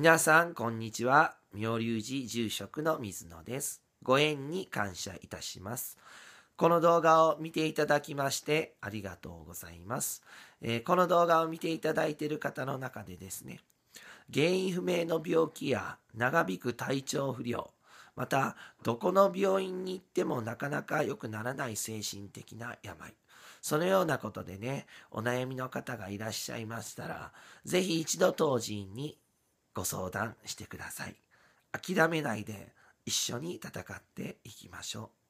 皆さん、こんにちは。妙龍寺住職の水野です。ご縁に感謝いたします。この動画を見ていただきましてありがとうございます。えー、この動画を見ていただいている方の中でですね、原因不明の病気や長引く体調不良、また、どこの病院に行ってもなかなか良くならない精神的な病、そのようなことでね、お悩みの方がいらっしゃいましたら、ぜひ一度当人にご相談してください。諦めないで一緒に戦っていきましょう。